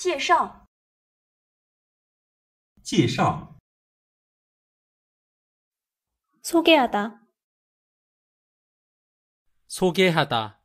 介绍，介绍，소개하 다， 소개하 다。